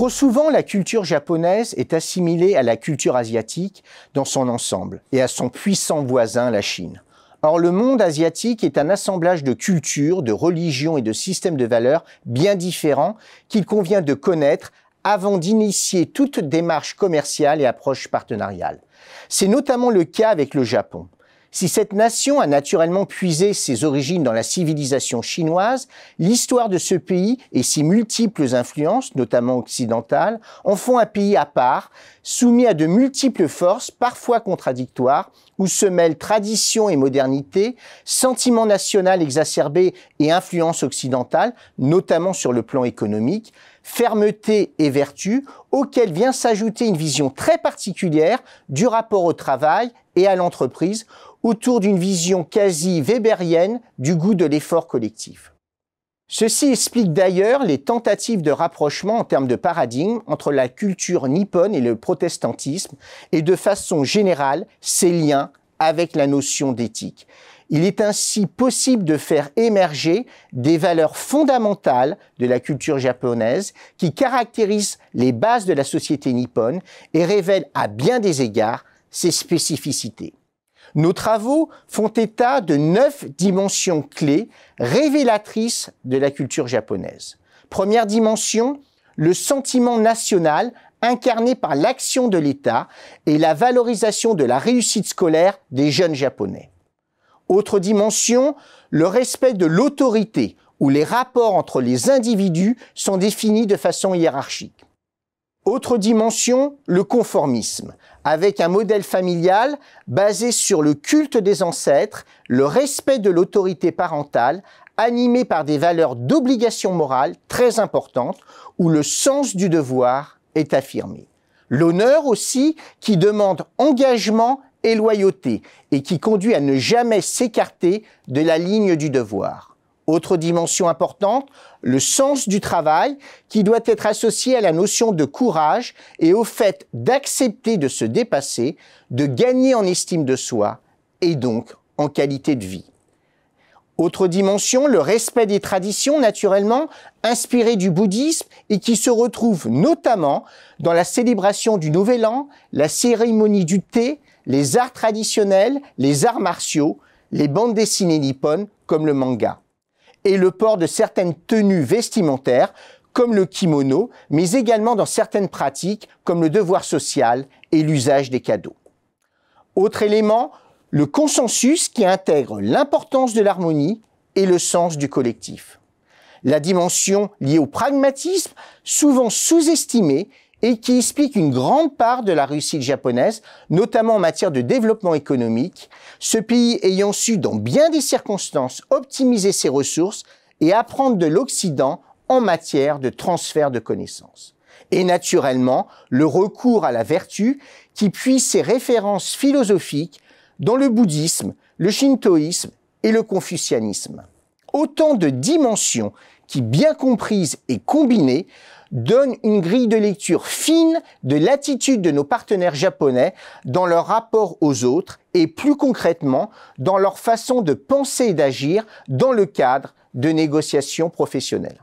Trop souvent, la culture japonaise est assimilée à la culture asiatique dans son ensemble et à son puissant voisin, la Chine. Or, le monde asiatique est un assemblage de cultures, de religions et de systèmes de valeurs bien différents qu'il convient de connaître avant d'initier toute démarche commerciale et approche partenariale. C'est notamment le cas avec le Japon. Si cette nation a naturellement puisé ses origines dans la civilisation chinoise, l'histoire de ce pays et ses multiples influences, notamment occidentales, en font un pays à part, soumis à de multiples forces, parfois contradictoires, où se mêlent tradition et modernité, sentiment national exacerbé et influence occidentale, notamment sur le plan économique, fermeté et vertu, auxquelles vient s'ajouter une vision très particulière du rapport au travail et à l'entreprise autour d'une vision quasi weberienne du goût de l'effort collectif. Ceci explique d'ailleurs les tentatives de rapprochement en termes de paradigme entre la culture nippone et le protestantisme et de façon générale ses liens avec la notion d'éthique. Il est ainsi possible de faire émerger des valeurs fondamentales de la culture japonaise qui caractérisent les bases de la société nippone et révèlent à bien des égards ses spécificités. Nos travaux font état de neuf dimensions clés révélatrices de la culture japonaise. Première dimension, le sentiment national incarné par l'action de l'État et la valorisation de la réussite scolaire des jeunes japonais. Autre dimension, le respect de l'autorité, où les rapports entre les individus sont définis de façon hiérarchique. Autre dimension, le conformisme, avec un modèle familial basé sur le culte des ancêtres, le respect de l'autorité parentale, animé par des valeurs d'obligation morale très importantes, où le sens du devoir est affirmé. L'honneur aussi, qui demande engagement et loyauté, et qui conduit à ne jamais s'écarter de la ligne du devoir. Autre dimension importante, le sens du travail qui doit être associé à la notion de courage et au fait d'accepter de se dépasser, de gagner en estime de soi et donc en qualité de vie. Autre dimension, le respect des traditions naturellement inspirées du bouddhisme et qui se retrouve notamment dans la célébration du Nouvel An, la cérémonie du thé, les arts traditionnels, les arts martiaux, les bandes dessinées nippones comme le manga et le port de certaines tenues vestimentaires comme le kimono, mais également dans certaines pratiques comme le devoir social et l'usage des cadeaux. Autre élément, le consensus qui intègre l'importance de l'harmonie et le sens du collectif. La dimension liée au pragmatisme, souvent sous-estimée, et qui explique une grande part de la réussite japonaise, notamment en matière de développement économique, ce pays ayant su, dans bien des circonstances, optimiser ses ressources et apprendre de l'Occident en matière de transfert de connaissances. Et naturellement, le recours à la vertu qui puise ses références philosophiques dans le bouddhisme, le shintoïsme et le confucianisme. Autant de dimensions qui, bien comprises et combinées, donne une grille de lecture fine de l'attitude de nos partenaires japonais dans leur rapport aux autres et plus concrètement dans leur façon de penser et d'agir dans le cadre de négociations professionnelles.